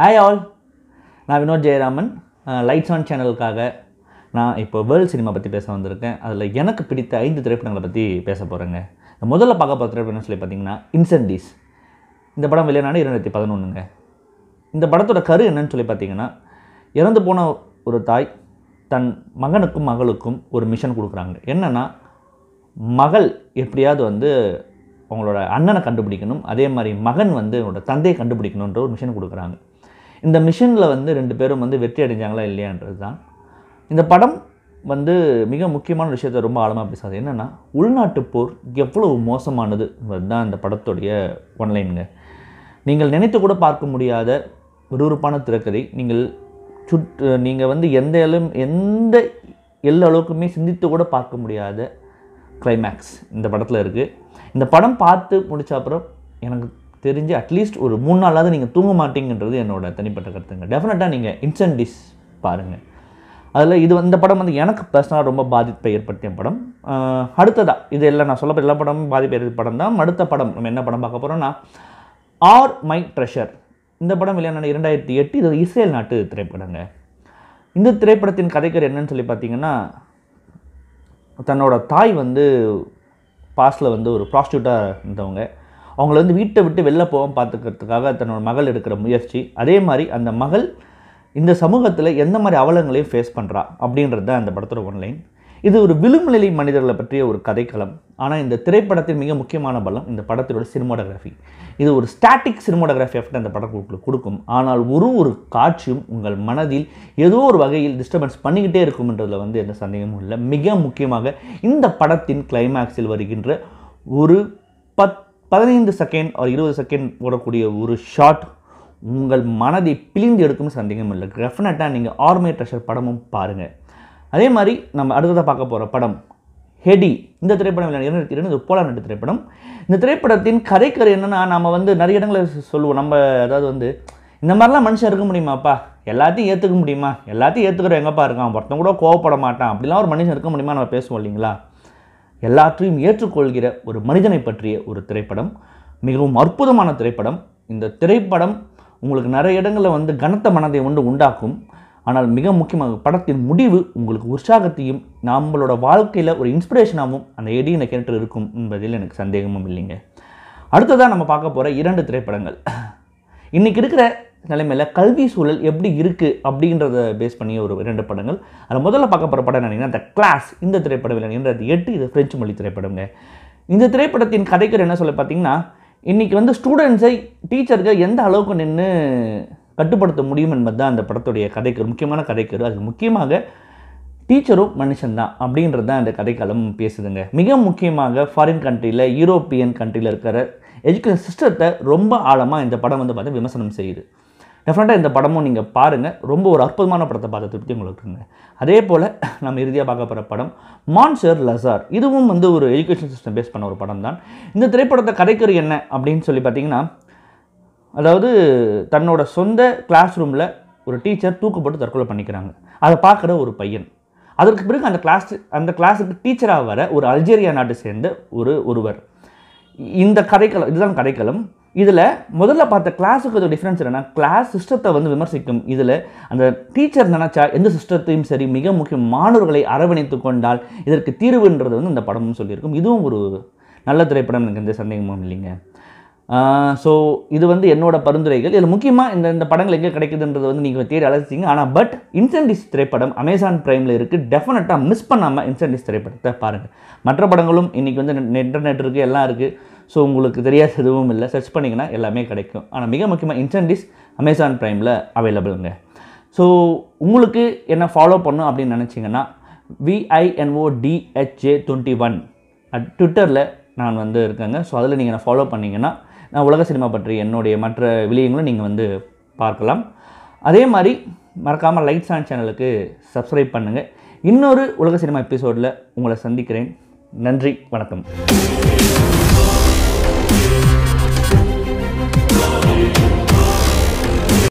hi all நான் Vinod Jayaraman lights on சேனலுக்காக நான் இப்போ வேர்ல்டு சினிமா பற்றி பேச வந்திருக்கேன் அதில் எனக்கு பிடித்த ஐந்து திரைப்படங்களை பற்றி பேச போகிறேங்க முதல்ல பார்க்க போகிற திரைப்படம் சொல்லி பார்த்தீங்கன்னா இன்சென்டிஸ் இந்த படம் வெளியான இரண்டாயிரத்தி பதினொன்றுங்க இந்த படத்தோட கரு என்னன்னு சொல்லி பார்த்தீங்கன்னா இறந்து போன ஒரு தாய் தன் மகனுக்கும் மகளுக்கும் ஒரு மிஷன் கொடுக்குறாங்க என்னென்னா மகள் எப்படியாவது வந்து அவங்களோட அண்ணனை கண்டுபிடிக்கணும் அதே மாதிரி மகன் வந்து அவங்களோட தந்தையை கண்டுபிடிக்கணுன்ற ஒரு மிஷன் கொடுக்குறாங்க இந்த மிஷனில் வந்து ரெண்டு பேரும் வந்து வெற்றி அடைஞ்சாங்களா இல்லையான்றது தான் இந்த படம் வந்து மிக முக்கியமான விஷயத்த ரொம்ப ஆழமாக பேசாது என்னென்னா உள்நாட்டு போர் எவ்வளவு மோசமானது தான் இந்த படத்துடைய ஒன்லைனுங்க நீங்கள் நினைத்து கூட பார்க்க முடியாத விறுவிறுப்பான திரைக்கதை நீங்கள் சுட் நீங்கள் வந்து எந்த எலும் எந்த எல்லா அளவுக்குமே சிந்தித்து கூட பார்க்க முடியாத கிளைமேக்ஸ் இந்த படத்தில் இருக்குது இந்த படம் பார்த்து முடித்த அப்புறம் எனக்கு தெரிஞ்சு அட்லீஸ்ட் ஒரு மூணு நாளாவது நீங்கள் தூங்க மாட்டீங்கன்றது என்னோட தனிப்பட்ட கருத்துங்க டெஃபினட்டாக நீங்கள் இன்சென்டிஸ் பாருங்கள் அதில் இது இந்த படம் வந்து எனக்கு பர்சனலாக ரொம்ப பாதிப்பை ஏற்படுத்திய படம் அடுத்ததாக இது எல்லாம் நான் சொல்ல எல்லா படமும் பாதிப்பு ஏற்படுத்த படம் தான் அடுத்த படம் நம்ம என்ன படம் பார்க்க போகிறோம்னா ஆர் மை ட்ரெஷர் இந்த படம் வெளியான இரண்டாயிரத்தி எட்டு இது இஸ்ரேல் நாட்டு திரைப்படங்க இந்த திரைப்படத்தின் கதைக்கர் என்னன்னு சொல்லி பார்த்தீங்கன்னா தன்னோட தாய் வந்து பாஸ்டில் வந்து ஒரு ப்ராஸ்டியூட்டாக இருந்தவங்க அவங்கள வந்து வீட்டை விட்டு வெளில போகாமல் பார்த்துக்கிறதுக்காக தன்னோட மகள் எடுக்கிற முயற்சி அதே மாதிரி அந்த மகள் இந்த சமூகத்தில் எந்த மாதிரி அவலங்களையும் ஃபேஸ் பண்ணுறா அப்படின்றது தான் அந்த படத்தோட ஒன்லைன் இது ஒரு விளிம்புநிலை மனிதர்களை பற்றிய ஒரு கதைக்களம் ஆனால் இந்த திரைப்படத்தின் மிக முக்கியமான பலம் இந்த படத்தினோட சினிமோடகிராஃபி இது ஒரு ஸ்டாட்டிக் சினிமோடகிராஃபி எஃபெக்ட் அந்த படம் உங்களுக்கு கொடுக்கும் ஆனால் ஒரு ஒரு காட்சியும் உங்கள் மனதில் ஏதோ ஒரு வகையில் டிஸ்டர்பன்ஸ் பண்ணிக்கிட்டே இருக்கும்ன்றதில் வந்து எந்த சந்தேகமும் இல்லை மிக முக்கியமாக இந்த படத்தின் கிளைமேக்ஸில் வருகின்ற ஒரு பத்து பதினைந்து செகண்ட் ஒரு இருபது செகண்ட் போடக்கூடிய ஒரு ஷாட் உங்கள் மனதை பிழிந்து எடுக்கும்னு சந்தேகம் இல்லை டெஃபினட்டாக நீங்கள் ஆர்மே ட்ரெஷர் படமும் பாருங்கள் அதே மாதிரி நம்ம அடுத்ததாக பார்க்க போகிற படம் ஹெடி இந்த திரைப்படம் இரண்டு போலா நட்டு திரைப்படம் இந்த திரைப்படத்தின் கதைக்கரு என்னென்னா நம்ம வந்து நிறைய இடங்களை சொல்லுவோம் நம்ம அதாவது வந்து இந்த மாதிரிலாம் மனுஷன் இருக்க முடியுமாப்பா எல்லாத்தையும் ஏற்றுக்க முடியுமா எல்லாத்தையும் ஏற்றுக்கிற எங்கப்பா இருக்கான் ஒருத்தன் கூட கோவப்பட மாட்டான் அப்படிலாம் ஒரு மனுஷன் இருக்க முடியுமா நம்ம பேசுவோம் இல்லைங்களா எல்லாற்றையும் ஏற்றுக்கொள்கிற ஒரு மனிதனை பற்றிய ஒரு திரைப்படம் மிகவும் அற்புதமான திரைப்படம் இந்த திரைப்படம் உங்களுக்கு நிறைய இடங்களில் வந்து கனத்த மனதை ஒன்று உண்டாக்கும் ஆனால் மிக முக்கியமாக படத்தின் முடிவு உங்களுக்கு உற்சாகத்தையும் நம்மளோட வாழ்க்கையில் ஒரு இன்ஸ்பிரேஷனாகவும் அந்த எடியினை கேட்டு இருக்கும் என்பதில் எனக்கு சந்தேகமும் இல்லைங்க அடுத்ததாக நம்ம பார்க்க போகிற இரண்டு திரைப்படங்கள் இன்றைக்கி இருக்கிற நிலைமையில் கல்வி சூழல் எப்படி இருக்குது அப்படின்றத பேஸ் பண்ணி ஒரு ரெண்டு படங்கள் அதில் முதல்ல பார்க்க போகிற படம் நினைங்கன்னா இந்த கிளாஸ் இந்த திரைப்படம் என்றது எட்டு இது ஃப்ரெஞ்சு மொழி திரைப்படங்க இந்த திரைப்படத்தின் கதைக்கு என்ன சொல்ல பார்த்தீங்கன்னா இன்றைக்கி வந்து ஸ்டூடெண்ட்ஸை டீச்சர்கள் எந்த அளவுக்கு நின்று கட்டுப்படுத்த முடியும் என்பது தான் அந்த படத்துடைய கதைக்கு முக்கியமான கதைக்கு அது முக்கியமாக டீச்சரும் மனுஷன்தான் அப்படின்றது தான் அந்த கதைக்காலம் பேசுதுங்க மிக முக்கியமாக ஃபாரின் கண்ட்ரியில் யூரோப்பியன் கண்ட்ரியில் இருக்கிற எஜுகேஷன் சிஸ்டத்தை ரொம்ப ஆழமாக இந்த படம் வந்து பார்த்து விமர்சனம் செய்யுது டெஃபினட்டாக இந்த படமும் நீங்கள் பாருங்கள் ரொம்ப ஒரு அற்புதமான படத்தை பார்த்த திருப்தி உங்களுக்கு இருங்க அதே போல் நம்ம இறுதியாக பார்க்க போகிற படம் மான்சர் லசார் இதுவும் வந்து ஒரு எஜுகேஷன் சிஸ்டம் பேஸ் பண்ண ஒரு படம் தான் இந்த திரைப்படத்தை கதைக்கிறது என்ன அப்படின்னு சொல்லி பார்த்தீங்கன்னா அதாவது தன்னோட சொந்த கிளாஸ் ரூமில் ஒரு டீச்சர் தூக்கப்பட்டு தற்கொலை பண்ணிக்கிறாங்க அதை பார்க்குற ஒரு பையன் அதற்கு பிறகு அந்த கிளாஸ் அந்த கிளாஸுக்கு டீச்சராக வர ஒரு அல்ஜீரியா நாட்டை சேர்ந்த ஒரு ஒருவர் இந்த கதைக்களம் இதுதான் கதைக்களம் இதில் முதல்ல பார்த்த கிளாஸுக்கு ஒரு டிஃப்ரென்ஸ் என்னென்னா கிளாஸ் சிஸ்டத்தை வந்து விமர்சிக்கும் இதில் அந்த டீச்சர் நினச்சா எந்த சிஸ்டத்தையும் சரி மிக முக்கிய மாணவர்களை அரவணைத்து கொண்டால் இதற்கு தீர்வுன்றது வந்து இந்த படமும் சொல்லியிருக்கும் இதுவும் ஒரு நல்ல திரைப்படம் எனக்கு எந்த சந்தேகமும் இல்லைங்க ஸோ இது வந்து என்னோடய பரிந்துரைகள் இதில் முக்கியமாக இந்த இந்த படங்கள் எங்கே கிடைக்குதுன்றது வந்து நீங்கள் தேடி அழைச்சிங்க ஆனால் பட் இன்சென்டிஸ் திரைப்படம் அமேசான் ப்ரைமில் இருக்குது டெஃபினட்டாக மிஸ் பண்ணாமல் இன்சென்டிஸ் திரைப்படத்தை பாருங்கள் மற்ற படங்களும் இன்றைக்கி வந்து இன்டர்நெட் இருக்குது எல்லாம் இருக்குது ஸோ உங்களுக்கு தெரியாத எதுவும் இல்லை சர்ச் பண்ணிங்கன்னா எல்லாமே கிடைக்கும் ஆனால் மிக முக்கியமாக இன்ஸ்டன்ட் அமேசான் ப்ரைமில் அவைலபிளுங்க ஸோ உங்களுக்கு என்ன ஃபாலோ பண்ணும் அப்படின்னு நினச்சிங்கன்னா VINO DHA twenty one at ட்விட்டரில் நான் வந்து இருக்கேங்க ஸோ அதில் நீங்கள் நான் ஃபாலோ பண்ணிங்கன்னா நான் உலக சினிமா பற்றி என்னுடைய மற்ற விலியங்களும் நீங்கள் வந்து பார்க்கலாம் அதே மாதிரி மறக்காமல் லைட் ஆன் சேனலுக்கு சப்ஸ்கிரைப் பண்ணுங்கள் இன்னொரு உலக சினிமா எபிசோடில் உங்களை சந்திக்கிறேன் நன்றி வணக்கம்